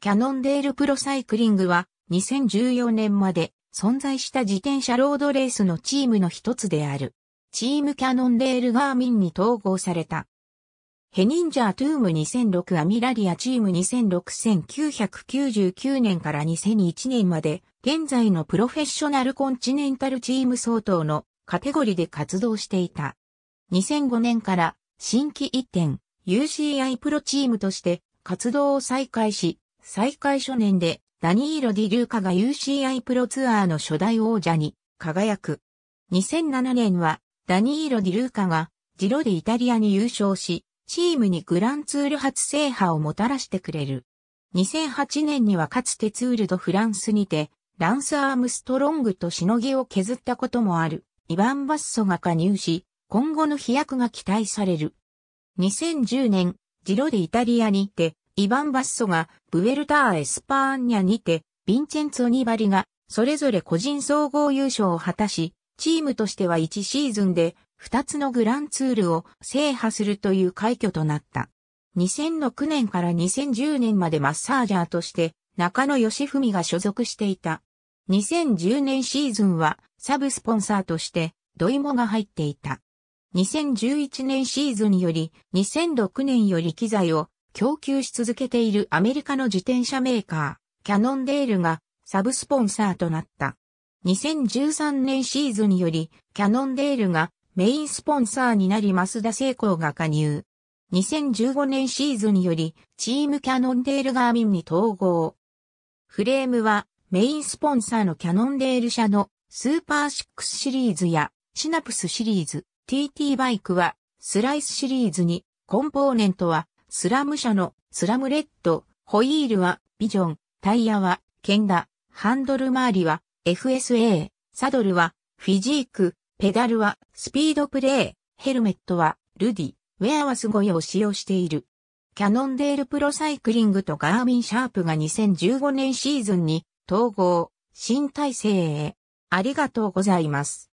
キャノンデールプロサイクリングは2014年まで存在した自転車ロードレースのチームの一つである。チームキャノンデールガーミンに統合された。ヘニンジャートゥーム2006アミラリアチーム20061999年から2001年まで現在のプロフェッショナルコンチネンタルチーム相当のカテゴリーで活動していた。2005年から新規一点 UCI プロチームとして活動を再開し、再開初年でダニーロ・ディ・リューカが UCI プロツアーの初代王者に輝く。2007年はダニーロ・ディ・ルーカがジロでイタリアに優勝し、チームにグランツール初制覇をもたらしてくれる。2008年にはかつてツールドフランスにて、ランス・アームストロングとしのぎを削ったこともある、イヴァン・バッソが加入し、今後の飛躍が期待される。2010年、ジロでイタリアにて、イバン・バッソが、ブエルター・エスパーニャにて、ヴィンチェンツォ・ニバリが、それぞれ個人総合優勝を果たし、チームとしては1シーズンで、2つのグランツールを制覇するという快挙となった。2006年から2010年までマッサージャーとして、中野義文が所属していた。2010年シーズンは、サブスポンサーとして、ドイモが入っていた。2011年シーズンより、2006年より機材を供給し続けているアメリカの自転車メーカー、キャノンデールがサブスポンサーとなった。2013年シーズンより、キャノンデールがメインスポンサーになり増田成功が加入。2015年シーズンより、チームキャノンデールガーミンに統合。フレームは、メインスポンサーのキャノンデール社のスーパーシックスシリーズやシナプスシリーズ、TT バイクはスライスシリーズに、コンポーネントはスラム社のスラムレッド、ホイールはビジョン、タイヤはケンダ、ハンドル周りは FSA、サドルはフィジーク、ペダルはスピードプレイ、ヘルメットはルディ、ウェアはスゴいを使用している。キャノンデールプロサイクリングとガーミンシャープが2015年シーズンに統合、新体制へ。ありがとうございます。